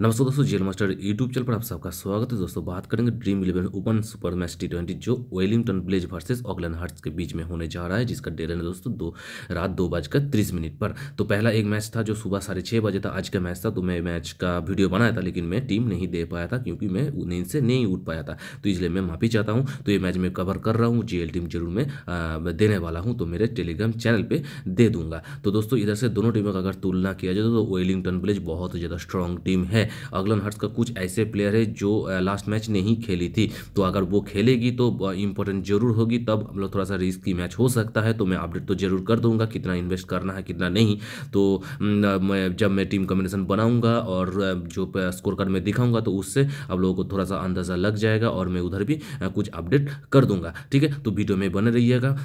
नमस्कार दोस्तों jail master YouTube channel पर आप सबका स्वागत है दोस्तों बात करेंगे Dream Eleven open super match T twenty जो Wellington Blaze versus Auckland Hearts के बीच में होने जा रहा है जिसका डेडलाइन है दोस्तों दो रात दो बजकर तीस मिनट पर तो पहला एक मैच था जो सुबह साढ़े छः बजे था आज का मैच था तो मैं मैच का वीडियो बनाया था लेकिन मैं टीम नहीं दे पाया था क्योंकि मैं नींद से नहीं उठ पाया था तो इसलिए मैं माफ़ी चाहता हूँ तो ये मैच मैं कवर कर रहा हूँ जे टीम जरूर मैं देने वाला हूँ तो मेरे टेलीग्राम चैनल पर दे दूंगा तो दोस्तों इधर से दोनों टीमों का अगर तुलना किया जाए तो वेलिंगटन तो ब्लेज बहुत ज़्यादा स्ट्रॉन्ग टीम है अगलन हर्ट्स का कुछ ऐसे प्लेयर है जो लास्ट मैच नहीं खेली थी तो अगर वो खेलेगी तो इंपॉर्टेंट जरूर होगी तब हम लोग थोड़ा सा रिस्क की मैच हो सकता है तो मैं अपडेट तो जरूर कर दूंगा कितना इन्वेस्ट करना है कितना नहीं तो मैं जब मैं टीम कम्बिनेशन बनाऊंगा और जो स्कोर कार्ड में दिखाऊंगा तो उससे आप लोगों को थोड़ा सा अंदाज़ा लग जाएगा और मैं उधर भी कुछ अपडेट कर दूंगा ठीक है तो वीडियो में बने रहिएगा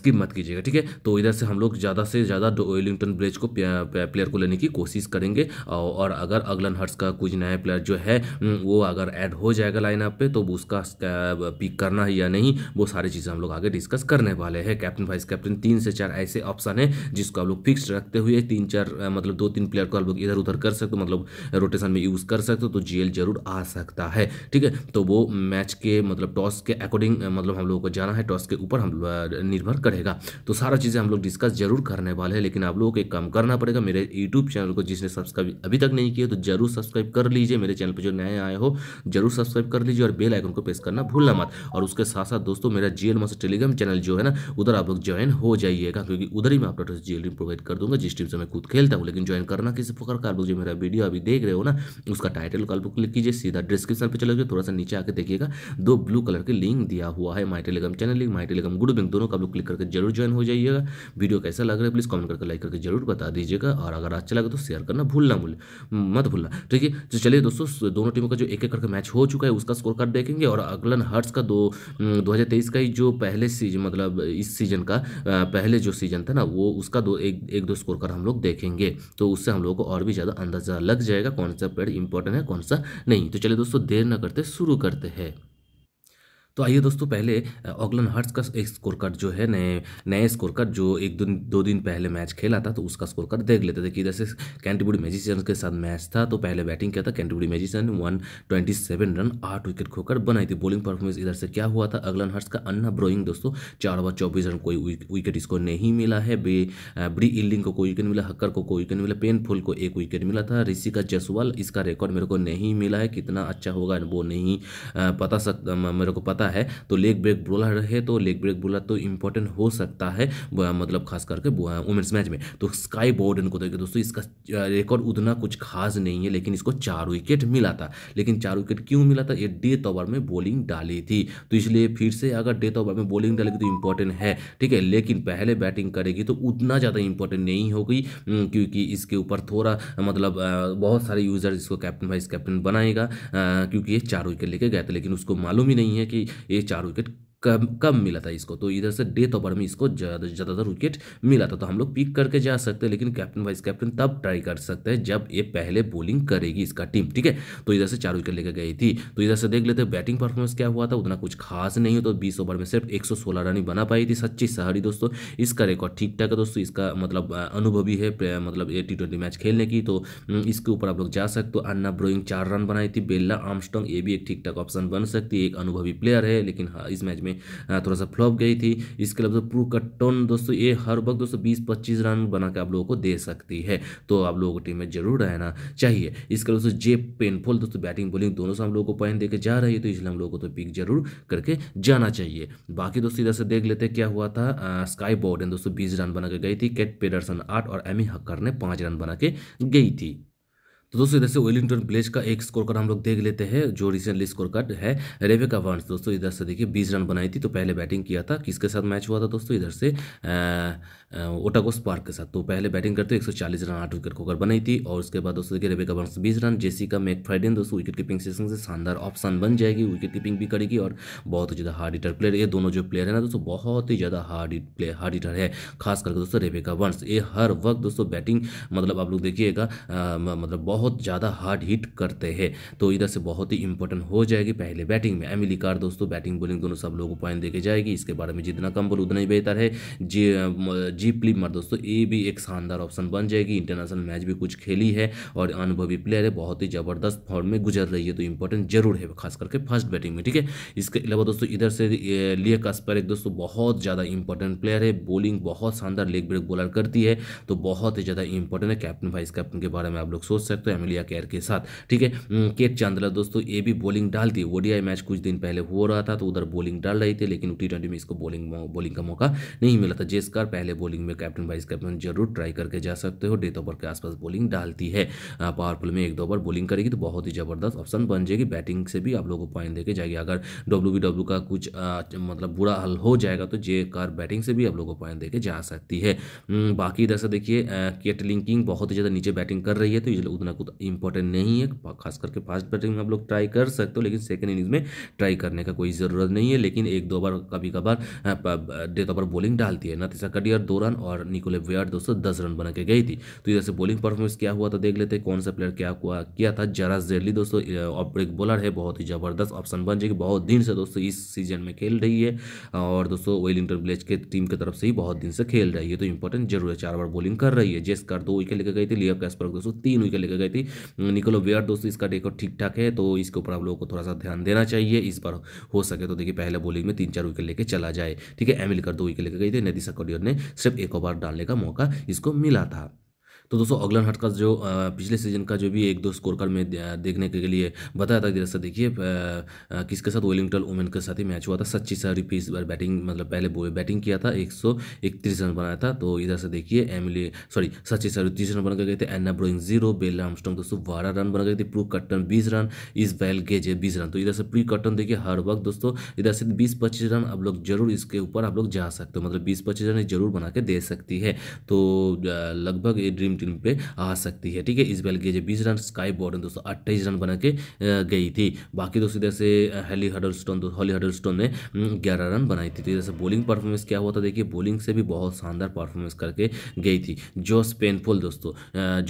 स्किप मत कीजिएगा ठीक है तो इधर से हम लोग ज़्यादा से ज़्यादा वेलिंगटन ब्रिज को प्लेयर को लेने की कोशिश करेंगे और अगर अगलन हर्ट्स का कुछ नए प्लेयर जो है वो अगर ऐड हो जाएगा लाइनअप पे तो उसका पिक करना है या नहीं वो सारी चीज़ें हम लोग आगे डिस्कस करने वाले हैं कैप्टन वाइस कैप्टन तीन से चार ऐसे ऑप्शन है जिसको आप लोग फिक्स रखते हुए तीन चार मतलब दो तीन प्लेयर को आप लोग इधर उधर कर सकते हो मतलब रोटेशन में यूज़ कर सकते हो तो जेल जरूर आ सकता है ठीक है तो वो मैच के मतलब टॉस के अकॉर्डिंग मतलब हम लोगों को जाना है टॉस के ऊपर हम निर्भर करेगा तो सारा चीज़ें हम लोग डिस्कस जरूर करने वाले हैं लेकिन आप लोगों को एक काम करना पड़ेगा मेरे यूट्यूब चैनल को जिसने सब्सक्राइब अभी तक नहीं किया तो जरूर सब्सक्राइब सब्सक्राइब कर लीजिए मेरे चैनल पर जो नए आए हो जरूर सब्सक्राइब कर लीजिए और बेल आइकन को प्रेस करना भूलना मत और उसके साथ साथ दोस्तों मेरा जीएल एल टेलीग्राम चैनल जो है ना उधर आप लोग ज्वाइन हो जाइएगा क्योंकि उधर ही मैं आप लोग जीएल प्रोवाइड कर दूंगा जिस टीम से मैं खुद खेलता हूँ लेकिन ज्वाइन करना किसी प्रकार का आप लोग जो मेरा वीडियो अभी देख रहे हो ना उसका टाइटल कल पर क्लिक कीजिए सीधा डिस्क्रिप्शन पर चले जाए थोड़ा सा नीचे आकर देखिएगा दो ब्लू कलर के लिंक दिया हुआ है my Telegram channel link my Telegram good bank दोनों का आप लोग क्लिक करके जरूर ज्वाइन हो जाइएगा वीडियो कैसा लग रहा है प्लीज़ कमेंट करके लाइक करके जरूर बता दीजिएगा और अगर अच्छा लगे तो शेयर करना भूलना मत भूलना ठीक तो देखिए तो चलिए दोस्तों दोनों टीमों का जो एक एक करके मैच हो चुका है उसका स्कोर कार्ड देखेंगे और अगलन हर्ट्स का दो दो का ही जो पहले सीजन मतलब इस सीजन का पहले जो सीजन था ना वो उसका दो एक एक दो स्कोर कार्ड हम लोग देखेंगे तो उससे हम लोग को और भी ज़्यादा अंदाजा लग जाएगा कौन सा पेड़ इंपॉर्टेंट है कौन सा नहीं तो चलिए दोस्तों देर ना करते शुरू करते हैं तो आइए दोस्तों पहले ऑगलन हर्ट्स का एक स्कोर कार्ड जो है नए नए स्कोर कार्ड जो एक दिन दो दिन पहले मैच खेला था तो उसका स्कोर कार्ड देख लेते थे कि जैसे कैंटीबुरी मेजिशियन के साथ मैच था तो पहले बैटिंग किया था कैंटीबुरी मेजिशियन ने वन ट्वेंटी सेवन रन आठ विकेट खोकर बनाई थी बॉलिंग परफॉर्मेंस इधर से क्या हुआ था अगलन हर्ट्स का अन्ना ब्रोइंग दोस्तों चार ओवर चौबीस रन कोई विकेट इसको नहीं मिला है बे ब्री इल्डिंग को कोई विकेट मिला हक्कर को कोई विकेट मिला पेनफुल को एक विकेट मिला था ऋषिका जसवाल इसका रिकॉर्ड मेरे को नहीं मिला है कितना अच्छा होगा वो नहीं पता सकता मेरे को पता जाता है तो लेग ब्रेक बोला रहे तो लेग ब्रेक बोला तो इंपॉर्टेंट हो सकता है मतलब खास करके वुमेंस मैच में तो स्काई बॉर्डन को देखिए दोस्तों इसका रिकॉर्ड उतना कुछ खास नहीं है लेकिन इसको चार विकेट मिला था लेकिन चार विकेट क्यों मिला था ये डेथ ओवर में बॉलिंग डाली थी तो इसलिए फिर से अगर डेथ ओवर में बॉलिंग डालेगी तो इंपॉर्टेंट है ठीक है लेकिन पहले बैटिंग करेगी तो उतना ज़्यादा इंपॉर्टेंट नहीं होगी क्योंकि इसके ऊपर थोड़ा मतलब बहुत सारे यूजर्स इसको कैप्टन वाइस कैप्टन बनाएगा क्योंकि ये चार विकेट लेके गए थे लेकिन उसको मालूम ही नहीं है कि ये चार विकेट कम कम मिला था इसको तो इधर से डेथ ओवर में इसको ज़्यादा ज़्यादातर विकेट मिला था तो हम लोग पिक करके जा सकते हैं लेकिन कैप्टन वाइस कैप्टन तब ट्राई कर सकते हैं जब ये पहले बॉलिंग करेगी इसका टीम ठीक है तो इधर से चार विकेट लेकर गई थी तो इधर से देख लेते हैं बैटिंग परफॉर्मेंस क्या हुआ था उतना कुछ खास नहीं हो तो बीस ओवर में सिर्फ एक रन ही बना पाई थी सच्ची सहारी दोस्तों इसका रिकॉर्ड ठीक ठाक है दोस्तों इसका मतलब अनुभवी है मतलब ये टी मैच खेलने की तो इसके ऊपर आप लोग जा सकते हो अन्ना ब्रोइंग चार रन बनाई थी बेल्ला आर्मस्टॉन्ग ये भी एक ठीक ठाक ऑप्शन बन सकती है एक अनुभवी प्लेयर है लेकिन हाँ, इस मैच में में थोड़ा सा फ्लॉप गई थी इसके अलावा तो प्रू का टर्न दोस्तों ये हर वक्त दोस्तों बीस पच्चीस रन बना के आप लोगों को दे सकती है तो आप लोगों को टीम में जरूर रहना चाहिए इसके अलावा दोस्तों जे पेनफुल दोस्तों बैटिंग बॉलिंग दोनों से हम लोगों को पॉइंट देकर जा रही है तो इसलिए हम लोगों को तो पिक जरूर करके जाना चाहिए बाकी दोस्तों इधर से देख लेते क्या हुआ था स्काई बॉर्डन दोस्तों बीस रन बना के गई थी कैट पेडरसन आठ और एमी हक्कर ने पाँच रन बना के गई थी तो दोस्तों इधर से वेलिंगटन प्लेस का एक स्कोर कार्ड हम लोग देख लेते हैं जो रिसेंटली स्कोर कार्ड है रेबेका वांस दोस्तों इधर से देखिए बीस रन बनाई थी तो पहले बैटिंग किया था किसके साथ मैच हुआ था दोस्तों इधर से ओटागो स्पार्क के साथ तो पहले बैटिंग करते एक सौ रन आठ विकेट खोकर बनाई थी और उसके बाद दोस्तों देखिए रेबेका वांस बीस रन जेसी का मेक फ्राइडेन दोस्तों विकेट कीपिंग सेशन से शानदार ऑप्शन बन जाएगी विकेट कीपिंग भी करेगी और बहुत ही ज़्यादा हार्ड हिटर प्लेयर ये दोनों जो प्लेयर है ना दोस्तों बहुत ही ज़्यादा हार्ड प्लेयर हार्ड हिटर है खास करके दोस्तों रेबेका वंस ये हर वक्त दोस्तों बैटिंग मतलब आप लोग देखिएगा मतलब बहुत बहुत ज़्यादा हार्ड हिट करते हैं तो इधर से बहुत ही इंपॉर्टेंट हो जाएगी पहले बैटिंग में एमिली कार दोस्तों बैटिंग बोलिंग दोनों सब लोगों को पॉइंट देके जाएगी इसके बारे में जितना कम बोल उतना ही बेहतर है जी जी प्लीमर दोस्तों ये भी एक शानदार ऑप्शन बन जाएगी इंटरनेशनल मैच भी कुछ खेली है और अनुभवी प्लेयर है बहुत ही ज़बरदस्त फॉर्म में गुजर रही है तो इंपॉर्टेंट जरूर है खास करके फर्स्ट बैटिंग में ठीक है इसके अलावा दोस्तों इधर से लिए कस्पर एक दोस्तों बहुत ज़्यादा इंपॉर्टेंट प्लेयर है बोलिंग बहुत शानदार लेग ब्रेक बॉलर करती है तो बहुत ही ज़्यादा इंपॉर्टेंट है कैप्टन वाइस कैप्टन के बारे में आप लोग सोच सकते हैं तो एमिलिया केयर के साथ ठीक है के चांदला दोस्तों ये भी बॉलिंग डाल दी ओडीआई मैच कुछ दिन पहले हो रहा था तो उधर बॉलिंग डाल रही थी लेकिन टी ट्वेंटी में इसको बॉलिंग बॉलिंग का मौका नहीं मिला था जेसकर पहले बॉलिंग में कैप्टन वाइस कैप्टन जरूर ट्राई करके जा सकते हो डेथ ओवर के आसपास बॉलिंग डालती है पावरफुल में एक दो ओवर बॉलिंग करेगी तो बहुत ही जबरदस्त ऑप्शन बन जाएगी बैटिंग से भी आप लोगों को पॉइंट देके जाएगी अगर डब्ल्यू का कुछ मतलब बुरा हल हो जाएगा तो जे कार बैटिंग से भी आप लोगों को पॉइंट देके जा सकती है बाकी इधर से देखिए केटलिंग किंग बहुत ही ज़्यादा नीचे बैटिंग कर रही है तो उतना बहुत इंपॉर्टेंट नहीं है खास करके फास्ट बैटिंग में आप लोग ट्राई कर सकते हो लेकिन सेकेंड इनिंग्स में ट्राई करने का कोई ज़रूरत नहीं है लेकिन एक दो बार कभी कभार हाँ, डेथ ओवर बॉलिंग डालती है नतीसा कटियर दो रन और निकोले वेयर दोस्तों दस रन बना के गई थी तो इधर से बॉलिंग परफॉर्मेंस क्या हुआ तो देख लेते हैं कौन सा प्लेयर क्या हुआ किया था जरा जेडली दोस्तों एक बॉलर है बहुत ही ज़बरदस्त ऑप्शन बन जाएगी बहुत दिन से दोस्तों इस सीजन में खेल रही है और दोस्तों वेलिंगटन विलेज के टीम की तरफ से ही बहुत दिन से खेल रही है तो इंपॉर्टेंट जरूर है चार बार बॉलिंग कर रही है जेस कर दो विकेट लेकर गई थी लिया कैस्पर दोस्तों तीन विकेट लेकर गई गई थी निकोलो वेयर दोस्तों इसका रिकॉर्ड ठीक ठाक है तो इसके ऊपर आप लोगों को थोड़ा सा ध्यान देना चाहिए इस बार हो सके तो देखिए पहले बॉलिंग में तीन चार विकेट लेके चला जाए ठीक है एमिलकर दो विकेट लेके गई थी नदीसा कॉडियर ने सिर्फ एक ओवर डालने का मौका इसको मिला था तो दोस्तों अगलन हट का जो पिछले सीजन का जो भी एक दो स्कोर कार्ड में देखने के लिए बताया था जैसा देखिए किसके साथ वेलिंगटन वुमेन के साथ ही मैच हुआ था सच्ची सरीफ इस बार बैटिंग मतलब पहले बैटिंग किया था एक रन बनाया था तो इधर से देखिए एमिली सॉरी सच्ची सरीफ तीस रन बनाकर गए थे एन्ना ब्रोइंग जीरो बेल आमस्टोंग दोस्तों बारह रन बना गए थे प्रू कट्टन बीस रन इस बैल है बीस रन तो इधर से प्री कट्टन देखिए हर वक्त दोस्तों इधर से बीस पच्चीस रन आप लोग जरूर इसके ऊपर आप लोग जा सकते हो मतलब बीस पच्चीस रन जरूर बना के दे सकती है तो लगभग ये ड्रीम टीम पे आ सकती है ठीक है बैल के जो बीस रन स्काई बॉर्डन दोस्तों अट्ठाईस रन बना के गई थी बाकी दोस्तों इधर से हेली स्टोन हॉली स्टोन ने ग्यारह रन बनाई थी तो इधर से बॉलिंग परफॉर्मेंस क्या हुआ था देखिए बॉलिंग से भी बहुत शानदार परफॉर्मेंस करके गई थी जो स्पेनफुल दोस्तों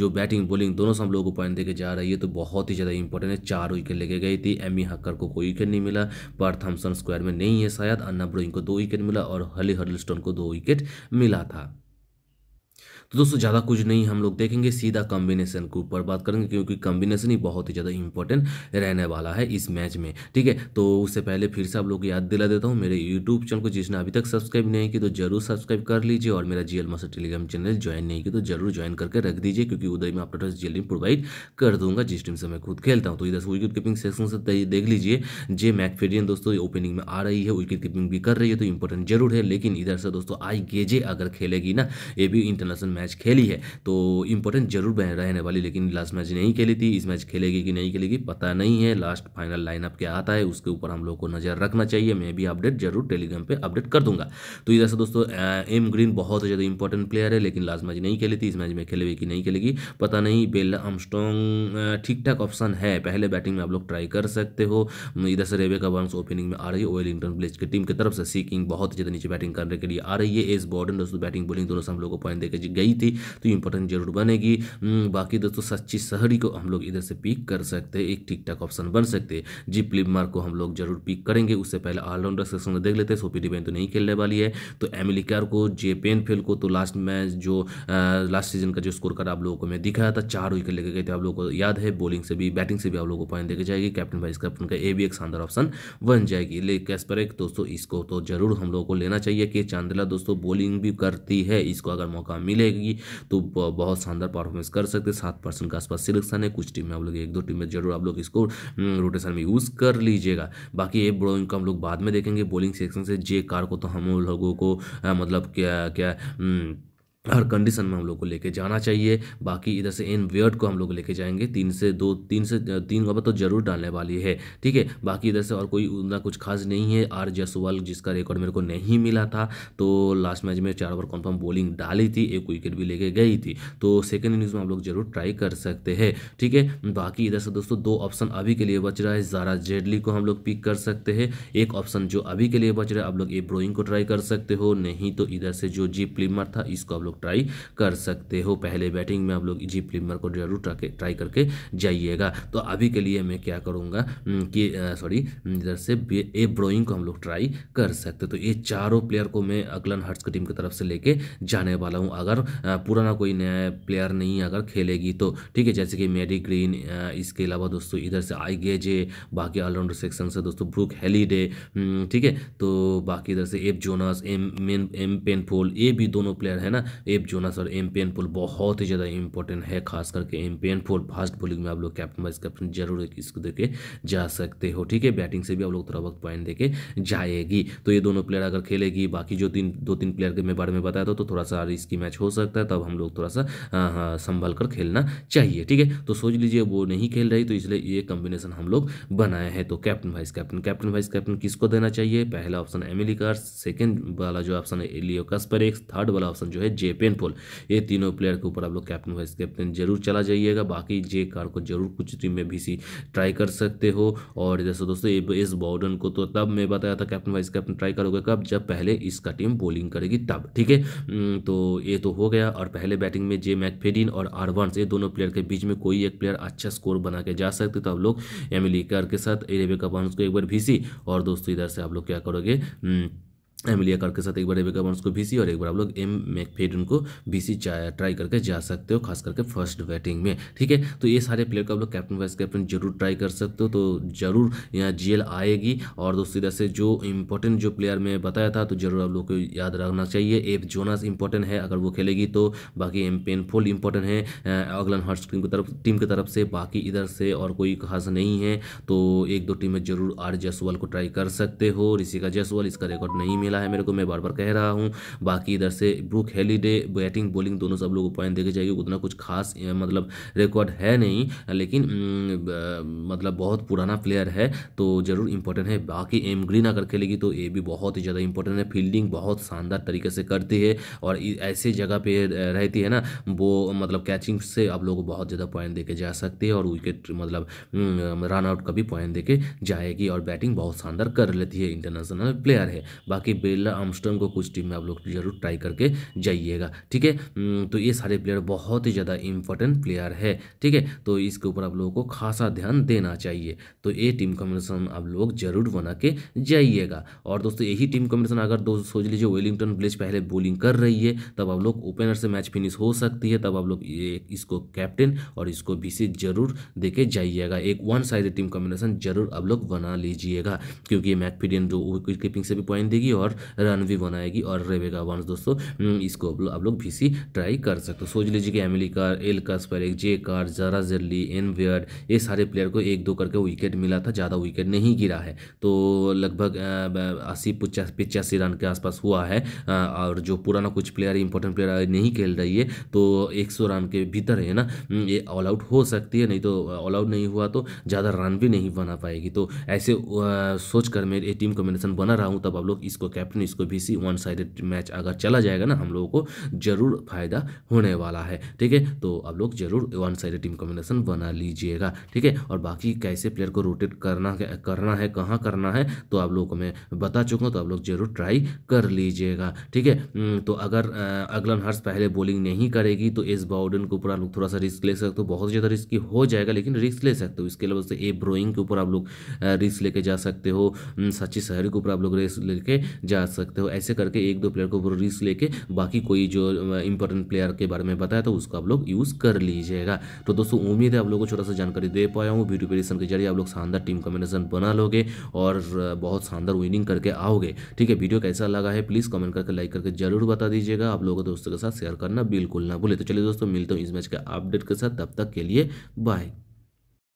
जो बैटिंग बॉलिंग दोनों से हम लोगों को पॉइंट देकर जा रही है तो बहुत ही ज़्यादा इंपॉर्टेंट है चार विकेट लेके गई थी एमी हक्कर को कोई विकेट नहीं मिला पर थम्सन स्क्वायर में नहीं है शायद अन्ना ब्रोइंग को दो विकेट मिला और हली हडल को दो विकेट मिला था तो दोस्तों ज़्यादा कुछ नहीं हम लोग देखेंगे सीधा कॉम्बिनेशन के ऊपर बात करेंगे क्योंकि कॉम्बिनेशन ही बहुत ही ज़्यादा इंपॉर्टेंट रहने वाला है इस मैच में ठीक है तो उससे पहले फिर से आप लोग याद दिला देता हूँ मेरे यूट्यूब चैनल को जिसने अभी तक सब्सक्राइब नहीं किया तो जरूर सब्सक्राइब कर लीजिए और मेरा GL master Telegram channel join नहीं किया तो जरूर ज्वाइन करके रख दीजिए क्योंकि उधर में अपना जल्दी प्रोवाइड कर दूंगा जिस टीम से मैं खुद खेलता हूँ तो इधर विकेट कीपिंग सेक्शन से देख लीजिए जे मैकफेडियन दोस्तों ओपनिंग में आ रही है विकेट कीपिंग भी कर रही है तो इंपॉर्टेंट जरूर है लेकिन इधर से दोस्तों आई गेजे अगर खेलेगी ना ये भी इंटरनेशनल मैच खेली है तो इंपॉर्टेंट जरूर रहने वाली लेकिन लास्ट मैच नहीं खेली थी इस मैच खेलेगी कि नहीं खेलेगी पता नहीं है लास्ट फाइनल लाइनअप क्या आता है उसके ऊपर हम लोग को नज़र रखना चाहिए मैं भी अपडेट जरूर टेलीग्राम पर अपडेट कर दूंगा तो इधर से दोस्तों एम ग्रीन बहुत ज़्यादा इंपॉर्टेंट प्लेयर है लेकिन लास्ट मैच नहीं खेली थी इस मैच में खेलेगी कि नहीं खेलेगी पता नहीं बेल आमस्टोंग ठीक ठाक ऑप्शन है पहले बैटिंग में आप लोग ट्राई कर सकते हो इधर से रेवे का बॉन्स ओपनिंग में आ रही है वेलिंगटन ब्लेज की टीम की तरफ से सी किंग बहुत ज़्यादा नीचे बैटिंग करने के लिए आ रही है एस बॉर्डन दोस्तों बैटिंग बोलिंग दोनों से हम लोग को पॉइंट देकर गई गई थी तो इंपॉर्टेंट जरूर बनेगी हम्म, बाकी दोस्तों सच्ची शहरी को हम लोग इधर से पिक कर सकते हैं एक ठीक ठाक ऑप्शन बन सकते जी प्लिप मार्क को हम लोग जरूर पिक करेंगे उससे पहले ऑलराउंडर सेक्शन में देख लेते हैं सोपी डिबेन तो नहीं खेलने वाली है तो एमिलिकार को जे पेन फेल को तो लास्ट मैच जो लास्ट सीजन का जो स्कोर कार्ड आप लोगों को मैं दिखाया था चार विकेट लेके गए थे आप लोगों को याद है बॉलिंग से भी बैटिंग से भी आप लोगों को पॉइंट देके जाएगी कैप्टन वाइस कैप्टन का ए भी एक शानदार ऑप्शन बन जाएगी ले कैस्पर एक दोस्तों इसको तो जरूर हम लोगों को लेना चाहिए कि चांदला दोस्तों बॉलिंग भी करती है इसको अगर मौका मिलेगी लगेगी तो बहुत शानदार परफॉर्मेंस कर सकते सात परसेंट के आसपास सिलेक्शन है कुछ टीम में आप लोग एक दो टीम में जरूर आप लोग इसको रोटेशन हम्म, में यूज़ कर लीजिएगा बाकी ये ब्लोइंग को हम लोग बाद में देखेंगे बॉलिंग सेक्शन से जे कार को तो हम लोगों को मतलब क्या क्या हम्म, हर कंडीशन में हम लोग को लेके जाना चाहिए बाकी इधर से इन वेयर्ड को हम लोग लेके जाएंगे तीन से दो तीन से तीन खबर तो जरूर डालने वाली है ठीक है बाकी इधर से और कोई उतना कुछ खास नहीं है आर जसवाल जिसका रिकॉर्ड मेरे को नहीं मिला था तो लास्ट मैच में चार ओवर कन्फर्म बॉलिंग डाली थी एक विकेट भी लेके गई थी तो सेकेंड इनिंग्स में हम लोग जरूर ट्राई कर सकते हैं ठीक है बाकी इधर से दोस्तों दो ऑप्शन अभी के लिए बच रहा है जारा जेडली को हम लोग पिक कर सकते हैं एक ऑप्शन जो अभी के लिए बच रहा है आप लोग ए ब्रोइंग को ट्राई कर सकते हो नहीं तो इधर से जो जी प्लीमर था इसको आप लोग लोग ट्राई कर सकते हो पहले बैटिंग में आप लोग इजी प्लिमर को जरूर ट्राई करके जाइएगा तो अभी के लिए मैं क्या करूँगा हम्म, कि सॉरी हम्म, इधर से ए ब्रोइंग को हम लोग ट्राई कर सकते तो ये चारों प्लेयर को मैं अगलन हर्ट्स की टीम की तरफ से लेके जाने वाला हूँ अगर पुराना कोई नया प्लेयर नहीं अगर खेलेगी तो ठीक है जैसे कि मेरी ग्रीन इसके अलावा दोस्तों इधर से आई गेजे बाकी ऑलराउंडर सेक्शन से दोस्तों ब्रूक हेलीडे हम्म, ठीक है तो बाकी इधर से एफ जोनस एम मेन एम पेनफोल ये भी दोनों प्लेयर है ना एप जोनस और एम पेन पुल बहुत ही ज़्यादा इंपॉर्टेंट है खास करके M Penfold fast bowling में आप लोग कैप्टन वाइस कैप्टन जरूर इसको देखे जा सकते हो ठीक है बैटिंग से भी आप लोग थोड़ा वक्त पॉइंट देके जाएगी तो ये दोनों प्लेयर अगर खेलेगी बाकी जो तीन दो तीन प्लेयर के मैं बारे में बताया था तो थोड़ा सा रिस्की मैच हो सकता है तब हम लोग थोड़ा सा हाँ, हाँ, संभल कर खेलना चाहिए ठीक है तो सोच लीजिए वो नहीं खेल रही तो इसलिए ये कॉम्बिनेशन हम लोग बनाए हैं तो captain vice captain captain vice captain किसको देना चाहिए पहला ऑप्शन एमिली कार्स सेकेंड वाला जो ऑप्शन है एलियो कस्परेक्स थर्ड वाला ऑप्शन जो है जे ये पोल ये तीनों प्लेयर के ऊपर आप लोग कैप्टन वाइस कैप्टन जरूर चला जाइएगा बाकी जे कार को जरूर कुछ टीम में भी सी ट्राई कर सकते हो और जैसे दोस्तों एस बॉर्डन को तो तब मैं बताया था कैप्टन वाइस कैप्टन ट्राई करोगे कब जब पहले इसका टीम बॉलिंग करेगी तब ठीक है हम्म, तो ये तो हो गया और पहले बैटिंग में जे मैकफेडिन और आरवंस ये दोनों प्लेयर के बीच में कोई एक प्लेयर अच्छा स्कोर बना के जा सकते तो आप लोग एमिली कार के साथ एरेबे कपाउंस को एक बार भी और दोस्तों इधर से आप लोग क्या करोगे हम्म, एमिलिया कार्ड के साथ एक बार रेबेका बॉन्स को बीसी और एक बार आप लोग एम मैकफेडन को बीसी ट्राई करके जा सकते हो खास करके फर्स्ट बैटिंग में ठीक है तो ये सारे प्लेयर को आप लोग कैप्टन वाइस कैप्टन जरूर ट्राई कर सकते हो तो जरूर यहाँ जीएल आएगी और दूसरी तरह से जो इंपॉर्टेंट जो प्लेयर मैं बताया था तो जरूर आप लोग को याद रखना चाहिए एफ जोनास इंपॉर्टेंट है अगर वो खेलेगी तो बाकी एम पेनफुल इंपॉर्टेंट है अगलन हर्ट्स टीम की तरफ टीम की तरफ से बाकी इधर से और कोई खास नहीं है तो एक दो टीम में जरूर आर जयसवाल को ट्राई कर सकते हो ऋषिका जयसवाल इसका रिकॉर्ड नहीं मिला मिला है मेरे को मैं बार बार कह रहा हूँ बाकी इधर से ब्रुक हेलीडे बैटिंग बॉलिंग दोनों सब लोगों को पॉइंट देखे जाएगी उतना कुछ खास मतलब रिकॉर्ड है नहीं लेकिन मतलब बहुत पुराना प्लेयर है तो ज़रूर इंपॉर्टेंट है बाकी एम ग्रीन अगर खेलेगी तो ये भी बहुत ही ज़्यादा इंपॉर्टेंट है फील्डिंग बहुत शानदार तरीके से करती है और ऐसे जगह पे रहती है ना वो मतलब कैचिंग से आप लोगों को बहुत ज़्यादा पॉइंट देके जा सकते हैं और विकेट मतलब रन आउट का भी पॉइंट देके जाएगी और बैटिंग बहुत शानदार कर लेती है इंटरनेशनल प्लेयर है बाकी बेला आमस्टम को कुछ टीम में आप लोग जरूर ट्राई करके जाइएगा ठीक है हम्म, तो ये सारे प्लेयर बहुत ही ज़्यादा इंपॉर्टेंट प्लेयर है ठीक है तो इसके ऊपर आप लोगों को खासा ध्यान देना चाहिए तो ये टीम कॉम्बिनेशन आप लोग जरूर बना के जाइएगा और दोस्तों यही टीम कॉम्बिनेशन अगर दोस्त सोच लीजिए वेलिंगटन ब्लेज पहले बॉलिंग कर रही है तब आप लोग ओपनर से मैच फिनिश हो सकती है तब आप लोग इसको कैप्टन और इसको बीसी जरूर दे जाइएगा एक वन साइड टीम कॉम्बिनेशन जरूर आप लोग बना लीजिएगा क्योंकि मैकफीडियन जो विकेट कीपिंग से भी पॉइंट देगी और और रन भी बनाएगी और रेबेका वंस दोस्तों हम्म, इसको आप लोग भी सी ट्राई कर सकते हो सोच लीजिए कि एमिली कार एल एक जे कार जरा जरली एनवेयर ये सारे प्लेयर को एक दो करके विकेट मिला था ज़्यादा विकेट नहीं गिरा है तो लगभग अस्सी पचास पिचासी रन के आसपास हुआ है और जो पुराना कुछ प्लेयर इंपॉर्टेंट प्लेयर नहीं खेल रही है तो एक रन के भीतर है ना हम्म, ये ऑल आउट हो सकती है नहीं तो ऑल आउट नहीं हुआ तो ज़्यादा रन भी नहीं बना पाएगी तो ऐसे सोच कर मैं टीम कॉम्बिनेशन बना रहा हूँ तब आप लोग इसको कैप्टन इसको भी सी वन साइडेड मैच अगर चला जाएगा ना हम लोगों को जरूर फायदा होने वाला है ठीक है तो आप लोग जरूर वन साइडेड टीम कॉम्बिनेशन बना लीजिएगा ठीक है और बाकी कैसे प्लेयर को रोटेट करना करना है कहाँ करना है तो आप लोगों को मैं बता चुका हूँ तो आप लोग जरूर ट्राई कर लीजिएगा ठीक है हम्म, तो अगर अगलन हर्ष पहले बॉलिंग नहीं करेगी तो एस बाउडन के ऊपर आप लोग थोड़ा सा रिस्क ले सकते हो बहुत ज़्यादा रिस्की हो जाएगा लेकिन रिस्क ले सकते हो इसके अलावा से ए ब्रोइंग के ऊपर आप लोग रिस्क लेके जा सकते हो हम्म, सची सहरी के ऊपर आप लोग रिस्क लेके जा सकते हो ऐसे करके एक दो प्लेयर को ऊपर रिस्क लेके बाकी कोई जो इंपॉर्टेंट प्लेयर के बारे में बताया तो उसको आप लोग यूज़ कर लीजिएगा तो दोस्तों उम्मीद है आप लोगों को छोटा सा जानकारी दे पाया हूँ वीडियो प्रेडिक्शन के जरिए आप लोग शानदार टीम कॉम्बिनेशन बना लोगे और बहुत शानदार विनिंग करके आओगे ठीक है वीडियो कैसा लगा है प्लीज़ कमेंट करके लाइक करके जरूर बता दीजिएगा आप लोगों दोस्तों के साथ शेयर करना बिल्कुल ना भूले तो चलिए दोस्तों मिलते हूँ इस मैच के अपडेट के साथ तब तक के लिए बाय